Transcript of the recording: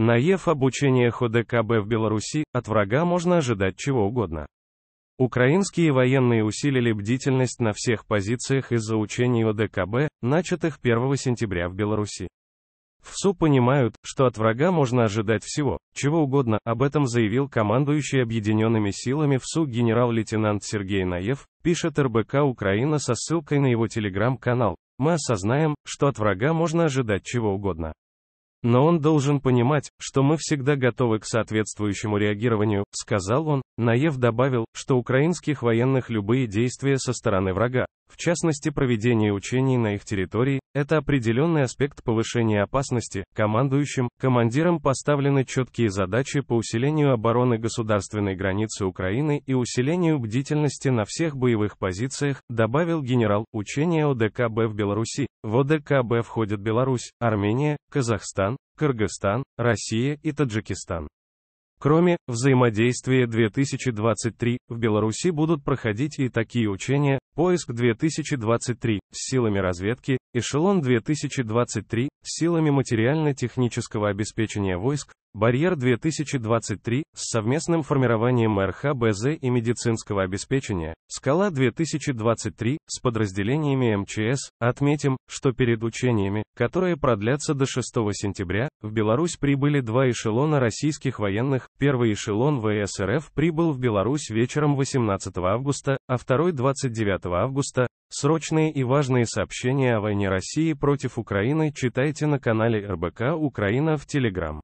Наев обучение ХДКБ в Беларуси, от врага можно ожидать чего угодно. Украинские военные усилили бдительность на всех позициях из-за учений ОДКБ, начатых 1 сентября в Беларуси. В СУ понимают, что от врага можно ожидать всего, чего угодно, об этом заявил командующий объединенными силами в СУ генерал-лейтенант Сергей Наев, пишет РБК Украина со ссылкой на его телеграм-канал. Мы осознаем, что от врага можно ожидать чего угодно. Но он должен понимать, что мы всегда готовы к соответствующему реагированию, сказал он. Наев добавил, что украинских военных любые действия со стороны врага в частности, проведение учений на их территории – это определенный аспект повышения опасности. Командующим, командирам поставлены четкие задачи по усилению обороны государственной границы Украины и усилению бдительности на всех боевых позициях, добавил генерал. Учения ОДКБ в Беларуси. В ОДКБ входят Беларусь, Армения, Казахстан, Кыргызстан, Россия и Таджикистан. Кроме взаимодействия 2023, в Беларуси будут проходить и такие учения, поиск 2023, с силами разведки, эшелон 2023, с силами материально-технического обеспечения войск, «Барьер-2023» с совместным формированием РХБЗ и медицинского обеспечения, «Скала-2023» с подразделениями МЧС, эм отметим, что перед учениями, которые продлятся до 6 сентября, в Беларусь прибыли два эшелона российских военных, первый эшелон ВС РФ прибыл в Беларусь вечером 18 августа, а второй 29 августа, Срочные и важные сообщения о войне России против Украины читайте на канале РБК Украина в Телеграм.